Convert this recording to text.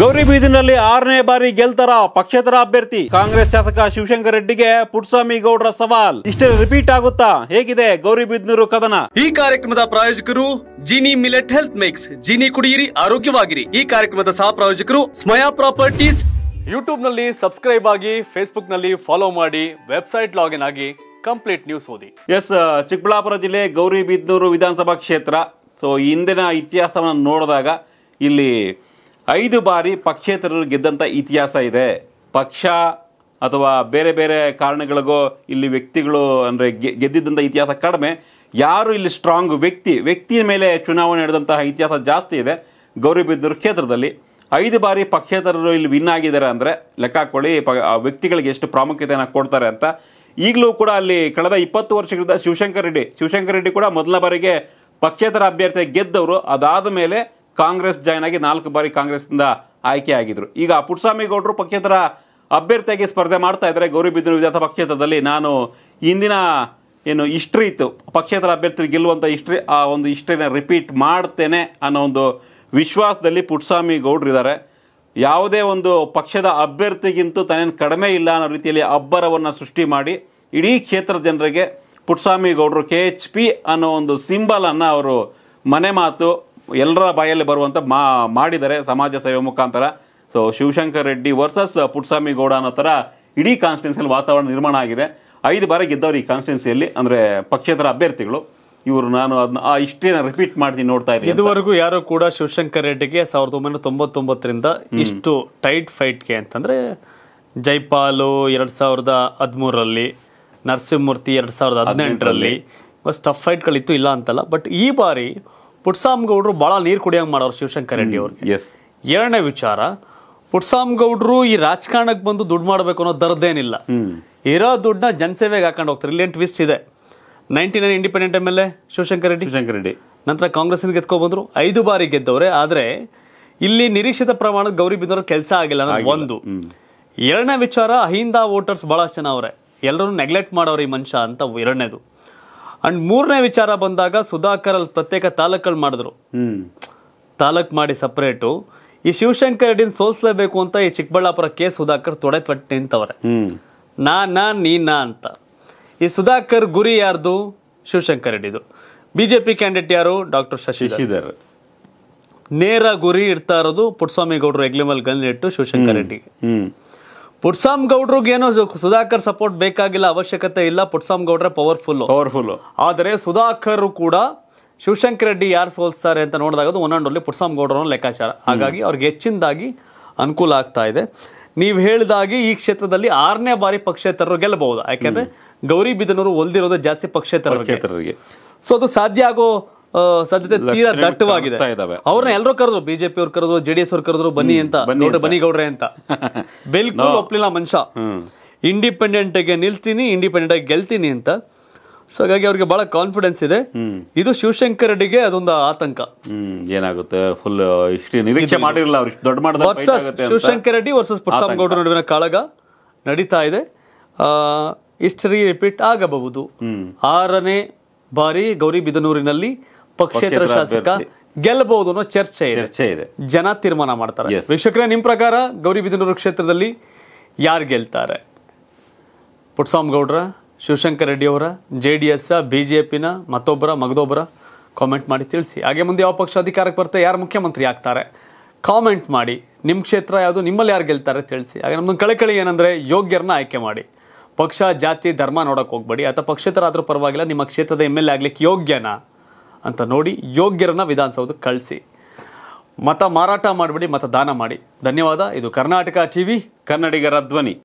ಗೌರಿ ಬೀದಿನಲ್ಲಿ ಆರನೇ ಬಾರಿ ಗೆಲ್ತರ ಪಕ್ಷೇತರ ಅಭ್ಯರ್ಥಿ ಕಾಂಗ್ರೆಸ್ ಶಾಸಕ ಶಿವಶಂಕರ್ ರೆಡ್ಡಿಗೆ ಪುಟ್ಸ್ವಾಮಿ ಗೌಡರ ಸವಾಲ್ ಇಷ್ಟೇ ರಿಪೀಟ್ ಆಗುತ್ತಾ ಹೇಗಿದೆ ಗೌರಿ ಬೀದಿನೂರು ಕದನ ಈ ಕಾರ್ಯಕ್ರಮದ ಪ್ರಾಯೋಜಕರು Jeeni millet health mix Jeeni ಕುಡಿಯಿರಿ ಆರೋಗ್ಯವಾಗಿರಿ ಈ ಕಾರ್ಯಕ್ರಮದ ಸಹ ಪ್ರಾಯೋಜಕರು ಸ್ಮಯಾ ಪ್ರಾಪರ್ಟೀಸ್ ಯೂಟ್ಯೂಬ್ ನಲ್ಲಿ ಸಬ್ಸ್ಕ್ರೈಬ್ ಆಗಿ ಫೇಸ್ಬುಕ್ ನಲ್ಲಿ ಫಾಲೋ ಮಾಡಿ ವೆಬ್ಸೈಟ್ ಲಾಗಿನ್ ಆಗಿ ಕಂಪ್ಲೀಟ್ ನ್ಯೂಸ್ ಓದಿ ಎಸ್ ಚಿಕ್ಕಬಳ್ಳಾಪುರ ಜಿಲ್ಲೆ ಗೌರಿ ವಿಧಾನಸಭಾ ಕ್ಷೇತ್ರ ಸೊ ಇಂದಿನ ಇತಿಹಾಸವನ್ನು ನೋಡಿದಾಗ ಇಲ್ಲಿ ಐದು ಬಾರಿ ಪಕ್ಷೇತರರು ಗೆದ್ದಂಥ ಇತಿಹಾಸ ಇದೆ ಪಕ್ಷ ಅಥವಾ ಬೇರೆ ಬೇರೆ ಕಾರಣಗಳಿಗೋ ಇಲ್ಲಿ ವ್ಯಕ್ತಿಗಳು ಅಂದರೆ ಗೆದ್ದಿದ್ದಂಥ ಇತಿಹಾಸ ಕಡಿಮೆ ಯಾರು ಇಲ್ಲಿ ಸ್ಟ್ರಾಂಗ್ ವ್ಯಕ್ತಿ ವ್ಯಕ್ತಿಯ ಮೇಲೆ ಚುನಾವಣೆ ನಡೆದಂತಹ ಇತಿಹಾಸ ಜಾಸ್ತಿ ಇದೆ ಗೌರಿಬಿದ್ದೂರು ಕ್ಷೇತ್ರದಲ್ಲಿ ಐದು ಬಾರಿ ಪಕ್ಷೇತರರು ಇಲ್ಲಿ ವಿನ್ ಆಗಿದ್ದಾರೆ ಅಂದರೆ ಲೆಕ್ಕ ಹಾಕೊಳ್ಳಿ ಪ ವ್ಯಕ್ತಿಗಳಿಗೆ ಎಷ್ಟು ಪ್ರಾಮುಖ್ಯತೆಯನ್ನು ಕೊಡ್ತಾರೆ ಅಂತ ಈಗಲೂ ಕೂಡ ಅಲ್ಲಿ ಕಳೆದ ಇಪ್ಪತ್ತು ವರ್ಷಗಳಿಂದ ಶಿವಶಂಕರ್ ರೆಡ್ಡಿ ಶಿವಶಂಕರ್ ರೆಡ್ಡಿ ಕೂಡ ಮೊದಲ ಬಾರಿಗೆ ಪಕ್ಷೇತರ ಅಭ್ಯರ್ಥಿ ಗೆದ್ದವರು ಅದಾದ ಮೇಲೆ ಕಾಂಗ್ರೆಸ್ ಜಾಯ್ನ್ ಆಗಿ ನಾಲ್ಕು ಬಾರಿ ಕಾಂಗ್ರೆಸ್ನಿಂದ ಆಗಿದ್ರು ಈಗ ಪುಟ್ಟಸ್ವಾಮಿ ಗೌಡರು ಪಕ್ಷೇತರ ಅಭ್ಯರ್ಥಿಯಾಗಿ ಸ್ಪರ್ಧೆ ಮಾಡ್ತಾ ಇದ್ದಾರೆ ಗೌರಿಬಿದನೂರು ವಿಧಾನಸಭಾ ಕ್ಷೇತ್ರದಲ್ಲಿ ನಾನು ಇಂದಿನ ಏನು ಹಿಸ್ಟ್ರಿ ಇತ್ತು ಪಕ್ಷೇತರ ಅಭ್ಯರ್ಥಿ ಗೆಲ್ಲುವಂಥ ಹಿಸ್ಟ್ರಿ ಆ ಒಂದು ಹಿಸ್ಟ್ರಿನ ರಿಪೀಟ್ ಮಾಡ್ತೇನೆ ಅನ್ನೋ ಒಂದು ವಿಶ್ವಾಸದಲ್ಲಿ ಪುಟ್ಟಸ್ವಾಮಿ ಇದ್ದಾರೆ ಯಾವುದೇ ಒಂದು ಪಕ್ಷದ ಅಭ್ಯರ್ಥಿಗಿಂತೂ ತನೇನು ಕಡಿಮೆ ಇಲ್ಲ ಅನ್ನೋ ರೀತಿಯಲ್ಲಿ ಅಬ್ಬರವನ್ನು ಸೃಷ್ಟಿ ಮಾಡಿ ಇಡೀ ಕ್ಷೇತ್ರದ ಜನರಿಗೆ ಪುಟ್ಸ್ವಾಮಿ ಗೌಡರು ಕೆ ಎಚ್ ಪಿ ಅನ್ನೋ ಒಂದು ಸಿಂಬಲನ್ನು ಅವರು ಮನೆ ಮಾತು ಎಲ್ಲರ ಬಾಯಲ್ಲಿ ಬರುವಂಥ ಮಾ ಮಾಡಿದ್ದಾರೆ ಸಮಾಜ ಸೇವೆ ಮುಖಾಂತರ ಸೊ ಶಿವಶಂಕರ್ ರೆಡ್ಡಿ ವರ್ಸಸ್ ಪುಟ್ಸ್ವಾಮಿ ಗೌಡ ಅನ್ನೋ ಥರ ಇಡೀ ಕಾನ್ಸ್ಟಿಟ್ಯೂನ್ಸಿಯಲ್ಲಿ ವಾತಾವರಣ ನಿರ್ಮಾಣ ಆಗಿದೆ ಐದು ಬಾರಿ ಗೆದ್ದವರು ಈ ಕಾನ್ಸ್ಟಿಟ್ಯೂನ್ಸಿಯಲ್ಲಿ ಅಂದರೆ ಪಕ್ಷೇತರ ಅಭ್ಯರ್ಥಿಗಳು ಇವರು ನಾನು ಅದನ್ನ ಆ ಇಷ್ಟೇನ ರಿಪೀಟ್ ಮಾಡ್ತೀನಿ ನೋಡ್ತಾ ಇದ್ದೀನಿ ಇದುವರೆಗೂ ಯಾರು ಕೂಡ ಶಿವಶಂಕರ್ ರೆಡ್ಡಿಗೆ ಸಾವಿರದ ಒಂಬೈನೂರ ತೊಂಬತ್ತೊಂಬತ್ತರಿಂದ ಇಷ್ಟು ಟೈಟ್ ಫೈಟ್ಗೆ ಅಂತಂದರೆ ಜೈಪಾಲು ಎರಡು ಸಾವಿರದ ಹದಿಮೂರರಲ್ಲಿ ನರಸಿಂಹಮೂರ್ತಿ ಎರಡು ಸಾವಿರದ ಹದಿನೆಂಟರಲ್ಲಿ ಬಸ್ ಟಫ್ ಫೈಟ್ಗಳಿತ್ತು ಇಲ್ಲ ಅಂತಲ್ಲ ಬಟ್ ಈ ಬಾರಿ ಪುಟ್ಸಾಮ್ ಗೌಡ್ರು ಬಹಳ ನೀರು ಕುಡಿಯೋಂಗೆ ಮಾಡೋರು ಶಿವಶಂಕರ್ ರೆಡ್ಡಿ ಎಸ್ ಎರಡನೇ ವಿಚಾರ ಪುಟ್ಸಾಮ್ ಗೌಡ್ರು ಈ ರಾಜಕಾರಣಕ್ಕೆ ಬಂದು ದುಡ್ಡು ಮಾಡಬೇಕು ಅನ್ನೋ ದರ್ದೇನಿಲ್ಲ ಇರೋ ದುಡ್ಡನ್ನ ಜನಸೇವೆಗೆ ಹಾಕೊಂಡು ಹೋಗ್ತಾರೆ ಇಲ್ಲಿ ಟ್ವಿಸ್ಟ್ ಇದೆ ninety nine independent M L A Shivashankar Reddy Shivashankar Reddy ನಂತರ ಕಾಂಗ್ರೆಸ್ಸಿಂದ ಗೆದ್ಕೊಬಂದ್ರು ಐದು ಬಾರಿ ಗೆದ್ದವ್ರೆ ಆದರೆ ಇಲ್ಲಿ ನಿರೀಕ್ಷಿತ ಪ್ರಮಾಣದ ಗೌರಿ ಬಿದ್ದವ್ರ ಕೆಲಸ ಆಗಿಲ್ಲ ಒಂದು ಎರಡನೇ ವಿಚಾರ ಅಹಿಂದ ವೋಟರ್ಸ್ ಭಾಳಷ್ಟು ಜನ ಅವರೇ ಎಲ್ಲರೂ ನೆಗ್ಲೆಕ್ಟ್ ಮಾಡೋರು ಈ ಮನುಷ್ಯ ಅಂತ ಎರಡನೇದು ಅಂಡ್ ಮೂರನೇ ವಿಚಾರ ಬಂದಾಗ ಸುಧಾಕರ್ ಅಲ್ಲಿ ಪ್ರತ್ಯೇಕ ತಾಲೂಕಲ್ಲಿ ಮಾಡಿದ್ರು ತಾಲೂಕ್ ಮಾಡಿ ಸಪ್ರೇಟು ಈ ಶಿವಶಂಕರ್ ರೆಡ್ಡಿನ ಸೋಲ್ಸಲೇಬೇಕು ಅಂತ ಈ ಚಿಕ್ಕಬಳ್ಳಾಪುರ ಕೆ ಸುಧಾಕರ್ ತೊಡೆ ತೊಟ್ಟು ನಿಂತವ್ರೆ ನಾ ನಾ ನೀ ನಾ ಅಂತ ಈ ಸುಧಾಕರ್ ಗುರಿ ಯಾರ್ದು ಶಿವಶಂಕರ್ ರೆಡ್ಡಿದು ಬಿಜೆಪಿ ಕ್ಯಾಂಡಿಡೇಟ್ ಯಾರು ಡಾಕ್ಟರ್ ಶಶಿಧರ್ ನೇರ ಗುರಿ ಇಡ್ತಾ ಇರೋದು ಪುಟ್ಟಸ್ವಾಮಿ ಗೌಡರು ಗಲ್ಲಿ ಗನ್ ಇಟ್ಟು ಶಿವಶಂಕರ್ ರೆಡ್ಡಿಗೆ ಪುಟ್ಸಾಮ್ ಏನೋ ಸುಧಾಕರ್ ಸಪೋರ್ಟ್ ಬೇಕಾಗಿಲ್ಲ ಅವಶ್ಯಕತೆ ಇಲ್ಲ ಪುಟ್ಸಾಮ್ ಗೌಡ್ರೆ ಪವರ್ಫುಲ್ ಪವರ್ಫುಲ್ ಆದರೆ ಸುಧಾಕರ್ ಕೂಡ ಶಿವಶಂಕರ್ ರೆಡ್ಡಿ ಯಾರು ಸೋಲಿಸ್ತಾರೆ ಅಂತ ನೋಡಿದಾಗ ಒನ್ ಆ್ಯಂಡ್ ಓನ್ಲಿ ಪುಟ್ಸಾಮ್ ಗೌಡ್ರ ಲೆಕ್ಕಾಚಾರ ಹಾಗಾಗಿ ಅವ್ರಿಗೆ ಹೆಚ್ಚಿನದಾಗಿ ಅನುಕೂಲ ಆಗ್ತಾ ಇದೆ ನೀವು ಹೇಳಿದಾಗಿ ಈ ಕ್ಷೇತ್ರದಲ್ಲಿ ಆರನೇ ಬಾರಿ ಪಕ್ಷೇತರರು ಗೆಲ್ಲಬಹುದು ಯಾಕೆಂದ್ರೆ ಗೌರಿ ಬಿದನೂರು ಒಲ್ದಿರೋದು ಜಾಸ್ತಿ ಪಕ್ಷೇತರ ಪಕ್ಷೇತರರಿಗೆ ಸೊ ಅದು ಸಾಧ್ಯ ಆಗೋ ಸಾಧ್ಯತೆ ತೀರಾ ದಟ್ಟವಾಗಿದೆ ಅವ್ರನ್ನ ಎಲ್ಲರೂ ಕರೆದ್ರು ಬಿಜೆಪಿ ಅವ್ರು ಕರೆದ್ರು ಜೆಡಿಎಸ್ ಅವ್ರು ಕರೆದ್ರು ಬನ್ನಿ ಅಂತ ನೋಡ್ರಿ ಬನ್ನಿ ಗೌಡ್ರೆ ಅಂತ ಬಿಲ್ಕುಲ್ ಒಪ್ಲಿಲ್ಲ ಮನುಷ್ಯ ಇಂಡಿಪೆಂಡೆಂಟ್ ಆಗಿ ನಿಲ್ತೀನಿ ಇಂಡಿಪೆಂಡೆಂಟ್ ಆಗಿ ಗೆಲ್ತೀನಿ ಅಂತ ಸೊ ಹಾಗಾಗಿ ಅವ್ರಿಗೆ ಬಹಳ ಕಾನ್ಫಿಡೆನ್ಸ್ ಇದೆ ಇದು ಶಿವಶಂಕರ್ ರೆಡ್ಡಿಗೆ ಅದೊಂದು ಆತಂಕ ಏನಾಗುತ್ತೆ ಫುಲ್ ಇಷ್ಟು ನಿರೀಕ್ಷೆ ಮಾಡಿರಲ್ಲ ಅವ್ರು ದೊಡ್ಡ ಮಾಡಿದ ಶಿವಶಂಕರ್ ರೆಡ್ಡಿ ವರ್ಸಸ್ ಪುರ್ಸಾಮ್ ಗೌಡ್ರ ನಡುವಿನ ಕಾಳಗ ನಡೀತಾ ಇದೆ ಹಿಸ್ಟರಿ ರಿಪೀಟ್ ಆಗಬಹುದು ಆರನೇ ಬಾರಿ ಗೌರಿ ಬಿದನೂರಿನಲ್ಲಿ ಪಕ್ಷೇತರ ಶಾಸಕ ಗೆಲ್ಲಬಹುದು ಅನ್ನೋ ಚರ್ಚೆ ಇದೆ ಜನ ತೀರ್ಮಾನ ಮಾಡ್ತಾರೆ ವೀಕ್ಷಕರೇ ನಿಮ್ಮ ಪ್ರಕಾರ ಗೌರಿಬಿದನೂರು ಕ್ಷೇತ್ರದಲ್ಲಿ ಯಾರು ಗೆಲ್ತಾರೆ ಪುಟ್ಸಾಮ್ ಗೌಡ್ರ ಶಿವಶಂಕರ್ ರೆಡ್ಡಿ ಅವರ ಜೆ ಡಿ ಎಸ್ ಬಿ ಮತ್ತೊಬ್ಬರ ಮಗದೊಬ್ಬರ ಕಾಮೆಂಟ್ ಮಾಡಿ ತಿಳಿಸಿ ಹಾಗೆ ಮುಂದೆ ಯಾವ ಪಕ್ಷ ಅಧಿಕಾರಕ್ಕೆ ಬರ್ತಾ ಯಾರು ಮುಖ್ಯಮಂತ್ರಿ ಆಗ್ತಾರೆ ಕಾಮೆಂಟ್ ಮಾಡಿ ನಿಮ್ಮ ಕ್ಷೇತ್ರ ಯಾವುದು ನಿಮ್ಮಲ್ಲಿ ಯಾರು ಗೆಲ್ತಾರೆ ತಿಳಿಸಿ ಹಾಗೆ ನಮ್ಮದೊಂದು ಕಳಕಳಿ ಏನಂದರೆ ಯೋಗ್ಯರನ್ನ ಆಯ್ಕೆ ಮಾಡಿ ಪಕ್ಷ ಜಾತಿ ಧರ್ಮ ನೋಡೋಕೆ ಹೋಗ್ಬೇಡಿ ಅಥವಾ ಪಕ್ಷೇತರ ಆದರೂ ಪರವಾಗಿಲ್ಲ ನಿಮ್ಮ ಕ್ಷೇತ್ರದ ಎಮ್ ಎಲ್ ಎ ಆಗ್ಲಿಕ್ಕೆ ಯೋಗ್ಯನಾ ಅಂತ ನೋಡಿ ಯೋಗ್ಯರನ್ನು ವಿಧಾನಸೌಧಕ್ಕೆ ಕಳಿಸಿ ಮತ ಮಾರಾಟ ಮಾಡಬೇಡಿ ಮತ ದಾನ ಮಾಡಿ ಧನ್ಯವಾದ ಇದು ಕರ್ನಾಟಕ ಟಿ ವಿ ಕನ್ನಡಿಗರ ಧ್ವನಿ